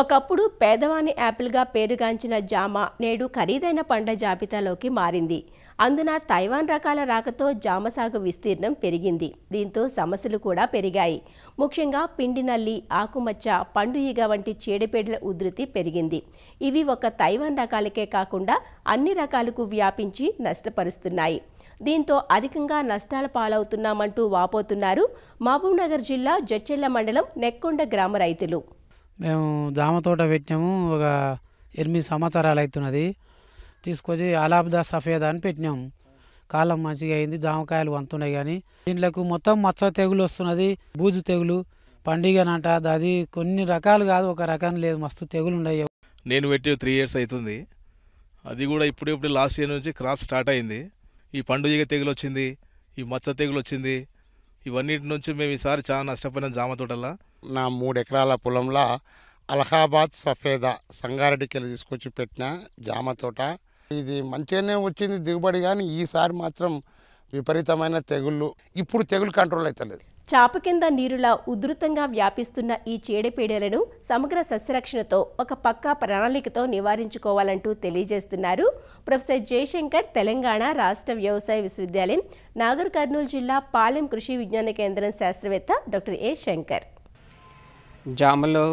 ఒకప్పుడు పేదవాని యాపిల్గా పేరుగాంచిన జామ నేడు ఖరీదైన పండ్ల జాబితాలోకి మారింది అందున తైవాన్ రకాల రాకతో జామ సాగు విస్తీర్ణం పెరిగింది దీంతో సమస్యలు కూడా పెరిగాయి ముఖ్యంగా పిండి నల్లి ఆకుమచ్చ పండు ఈగ వంటి చీడపీడల ఉధృతి పెరిగింది ఇవి ఒక తైవాన్ రకాలకే కాకుండా అన్ని రకాలకు వ్యాపించి నష్టపరుస్తున్నాయి దీంతో అధికంగా నష్టాల పాలవుతున్నామంటూ వాపోతున్నారు మహబూబ్నగర్ జిల్లా జడ్చెళ్ల మండలం నెక్కొండ గ్రామ రైతులు మేము జామ తోట పెట్టినాము ఒక ఎనిమిది సంవత్సరాలు అవుతున్నది తీసుకొచ్చి అలాబ్దా సఫేదా అని పెట్టినాము కాలం మంచిగా అయింది జామకాయలు వంతున్నాయి కానీ దీంట్లోకి మొత్తం మచ్చ తెగులు వస్తున్నది బూజు తెగులు పండుగనంట అది కొన్ని రకాలు కాదు ఒక రకం లేదు మస్తు తెగులు ఉన్నాయి నేను పెట్టి త్రీ ఇయర్స్ అవుతుంది అది కూడా ఇప్పుడు ఇప్పుడు లాస్ట్ ఇయర్ నుంచి క్రాప్ స్టార్ట్ అయింది ఈ పండుగ తెగులు వచ్చింది ఈ మచ్చ తెగులు వచ్చింది ఇవన్నిటి నుంచి మేము ఈసారి చాలా నష్టపోయినాం జామ తోటలా నా మూడు ఎకరాల పొలంలో అలహాబాద్ సఫేదా సంగారెడ్డికి తీసుకొచ్చి పెట్టిన జామ తోట ఇది మంచిగానే వచ్చింది దిగుబడి కానీ ఈసారి మాత్రం విపరీతమైన తెగుళ్ళు ఇప్పుడు తెగులు కంట్రోల్ అవుతలేదు చాప కింద నీరులా ఉధృతంగా వ్యాపిస్తున్న ఈ చీడపీడలను సమగ్ర సస్యరక్షణతో ఒక పక్కా ప్రణాళికతో నివారించుకోవాలంటూ తెలియజేస్తున్నారు ప్రొఫెసర్ జయశంకర్ తెలంగాణ రాష్ట్ర వ్యవసాయ విశ్వవిద్యాలయం నాగర్ కర్నూలు జిల్లా పాలెం కృషి విజ్ఞాన కేంద్రం శాస్త్రవేత్త డాక్టర్ ఏ శంకర్ జామలో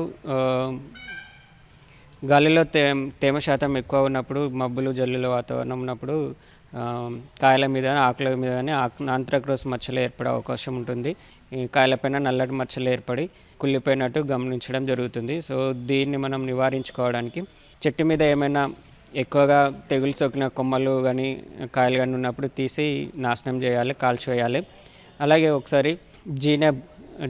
గాలిలో తే తేమ శాతం ఎక్కువ ఉన్నప్పుడు మబ్బులు జల్లుల వాతావరణం ఉన్నప్పుడు కాయల మీద కానీ ఆకుల మీద కానీ ఆంత్రక్రోస్ మచ్చలు ఏర్పడే అవకాశం ఉంటుంది ఈ కాయలపైన నల్లటి మచ్చలు ఏర్పడి కుళ్ళిపోయినట్టు గమనించడం జరుగుతుంది సో దీన్ని మనం నివారించుకోవడానికి చెట్టు మీద ఏమైనా ఎక్కువగా తెగులు సోకిన కొమ్మలు కానీ కాయలు కానీ ఉన్నప్పుడు తీసి నాశనం చేయాలి కాల్చివేయాలి అలాగే ఒకసారి జీనబ్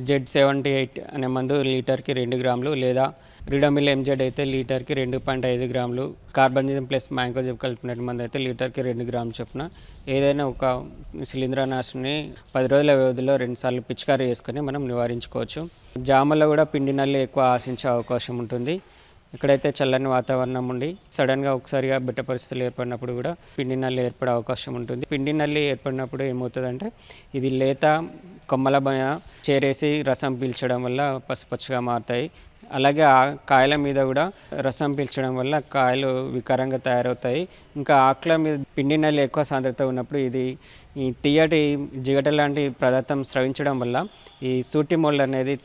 జెడ్ సెవెంటీ ఎయిట్ అనే మందు లీటర్కి రెండు గ్రాములు లేదా రిడోమిల్ ఎంజెడ్ అయితే లీటర్కి రెండు పాయింట్ ఐదు గ్రాములు కార్బన్జిన్ ప్లస్ మ్యాంగోజిప్ కలిపినట్టు మంది అయితే లీటర్కి రెండు గ్రాములు చొప్పున ఏదైనా ఒక నాశని పది రోజుల వ్యవధిలో రెండుసార్లు పిచికారి చేసుకొని మనం నివారించుకోవచ్చు జామలో కూడా పిండి నల్లి ఎక్కువ ఆశించే అవకాశం ఉంటుంది ఇక్కడైతే చల్లని వాతావరణం ఉండి సడన్గా ఒకసారిగా బిడ్డ పరిస్థితులు ఏర్పడినప్పుడు కూడా పిండి నల్లి ఏర్పడే అవకాశం ఉంటుంది పిండి నల్లి ఏర్పడినప్పుడు ఏమవుతుందంటే ఇది లేత కొమ్మల చేరేసి రసం పీల్చడం వల్ల పసుపచ్చగా మారుతాయి అలాగే ఆ కాయల మీద కూడా రసం పీల్చడం వల్ల కాయలు వికారంగా తయారవుతాయి ఇంకా ఆకుల మీద పిండి నల్లి ఎక్కువ సాంద్రత ఉన్నప్పుడు ఇది ఈ తీయటి జిగట లాంటి పదార్థం స్రవించడం వల్ల ఈ సూటి మొళ్ళు అనేది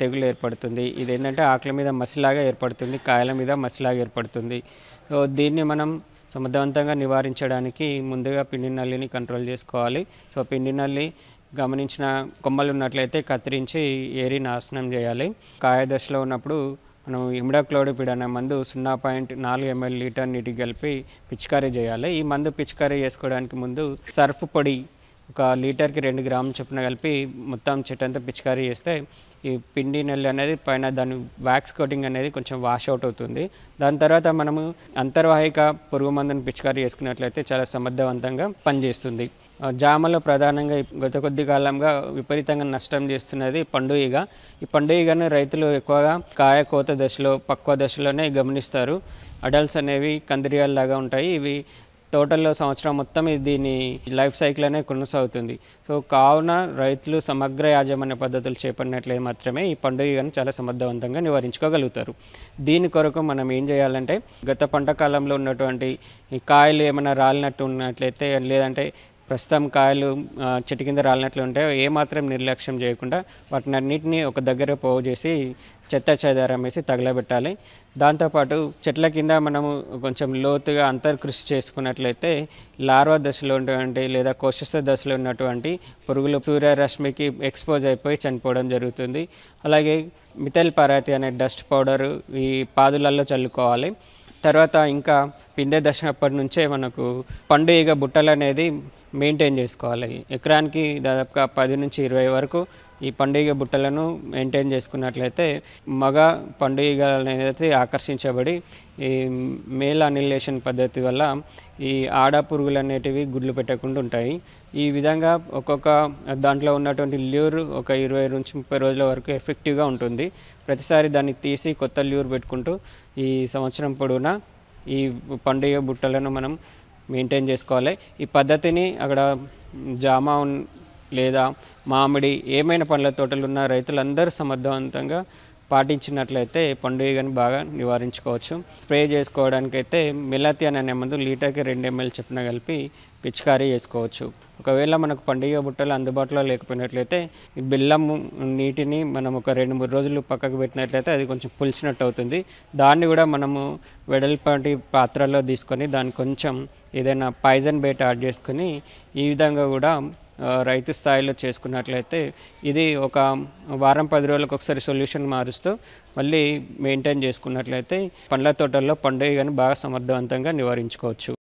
తెగులు ఏర్పడుతుంది ఇది ఏంటంటే ఆకుల మీద మసిలాగా ఏర్పడుతుంది కాయల మీద మసిలాగా ఏర్పడుతుంది సో దీన్ని మనం సమర్థవంతంగా నివారించడానికి ముందుగా పిండి నల్లిని కంట్రోల్ చేసుకోవాలి సో పిండి నల్లి గమనించిన కొమ్మలు ఉన్నట్లయితే కత్తిరించి ఏరి నాశనం చేయాలి కాయ దశలో ఉన్నప్పుడు మనం ఇమిడాక్లోడిపిడ్ అనే మందు సున్నా పాయింట్ నాలుగు ఎంఎల్ లీటర్ నీటికి కలిపి పిచికారీ చేయాలి ఈ మందు పిచికారీ చేసుకోవడానికి ముందు సర్ఫ్ పొడి ఒక లీటర్కి రెండు గ్రాములు చొప్పున కలిపి మొత్తం చెట్టు అంతా పిచికారీ చేస్తే ఈ పిండి నెల్లి అనేది పైన దాని వ్యాక్స్ కోటింగ్ అనేది కొంచెం వాష్ అవుట్ అవుతుంది దాని తర్వాత మనము అంతర్వాహిక పురుగు మందును పిచికారీ చేసుకున్నట్లయితే చాలా సమర్థవంతంగా పనిచేస్తుంది జామలో ప్రధానంగా గత కొద్ది కాలంగా విపరీతంగా నష్టం చేస్తున్నది పండుగ ఈ పండుగను రైతులు ఎక్కువగా కాయ కోత దశలో పక్వ దశలోనే గమనిస్తారు అడల్ట్స్ అనేవి కందిరియాల్లాగా ఉంటాయి ఇవి తోటల్లో సంవత్సరం మొత్తం దీని లైఫ్ సైకిల్ అనేది కొనసాగుతుంది సో కావున రైతులు సమగ్ర యాజమాన్య పద్ధతులు చేపట్టినట్లయితే మాత్రమే ఈ పండుగను చాలా సమర్థవంతంగా నివారించుకోగలుగుతారు దీని కొరకు మనం ఏం చేయాలంటే గత పంట కాలంలో ఉన్నటువంటి కాయలు ఏమైనా రాలినట్టు ఉన్నట్లయితే లేదంటే ప్రస్తుతం కాయలు చెట్టు కింద రాలినట్లు ఉంటే ఏమాత్రం నిర్లక్ష్యం చేయకుండా వాటిని అన్నింటినీ ఒక దగ్గర పోగు చేసి చెత్త చెదారం వేసి తగలబెట్టాలి దాంతోపాటు చెట్ల కింద మనము కొంచెం లోతుగా అంతర్కృషి చేసుకున్నట్లయితే లార్వా దశలో ఉన్నటువంటి లేదా కోశస్థ దశలో ఉన్నటువంటి పురుగులు సూర్యరశ్మికి ఎక్స్పోజ్ అయిపోయి చనిపోవడం జరుగుతుంది అలాగే మిథల్ పరాతి అనే డస్ట్ పౌడరు ఈ పాదులలో చల్లుకోవాలి తర్వాత ఇంకా పిందె దశ అప్పటి నుంచే మనకు పండు ఈగ బుట్టలు అనేది మెయింటైన్ చేసుకోవాలి ఎకరానికి దాదాపుగా పది నుంచి ఇరవై వరకు ఈ పండుగ బుట్టలను మెయింటైన్ చేసుకున్నట్లయితే మగ పండుగ అనేది ఆకర్షించబడి ఈ మేల్ అనిలేషన్ పద్ధతి వల్ల ఈ ఆడ పురుగులు అనేటివి గుడ్లు పెట్టకుండా ఉంటాయి ఈ విధంగా ఒక్కొక్క దాంట్లో ఉన్నటువంటి ల్యూర్ ఒక ఇరవై నుంచి ముప్పై రోజుల వరకు ఎఫెక్టివ్గా ఉంటుంది ప్రతిసారి దాన్ని తీసి కొత్త ల్యూర్ పెట్టుకుంటూ ఈ సంవత్సరం పొడవునా ఈ పండుగ బుట్టలను మనం మెయింటైన్ చేసుకోవాలి ఈ పద్ధతిని అక్కడ జామ లేదా మామిడి ఏమైనా పండ్ల తోటలు ఉన్న రైతులందరూ సమర్థవంతంగా పాటించినట్లయితే పండుగని బాగా నివారించుకోవచ్చు స్ప్రే చేసుకోవడానికైతే మిలాతి అనే ముందు లీటర్కి రెండు ఎంఎల్ చొప్పున కలిపి పిచికారీ చేసుకోవచ్చు ఒకవేళ మనకు పండుగ బుట్టలు అందుబాటులో లేకపోయినట్లయితే బిల్లం నీటిని మనం ఒక రెండు మూడు రోజులు పక్కకు పెట్టినట్లయితే అది కొంచెం పులిసినట్టు అవుతుంది దాన్ని కూడా మనము వెడల్పాటి పాత్రలో తీసుకొని దాన్ని కొంచెం ఏదైనా పాయిజన్ బయట యాడ్ చేసుకొని ఈ విధంగా కూడా రైతు స్థాయిలో చేసుకున్నట్లయితే ఇది ఒక వారం పది రోజులకు ఒకసారి సొల్యూషన్ మారుస్తూ మళ్ళీ మెయింటైన్ చేసుకున్నట్లయితే పండ్ల తోటల్లో పండుగను బాగా సమర్థవంతంగా నివారించుకోవచ్చు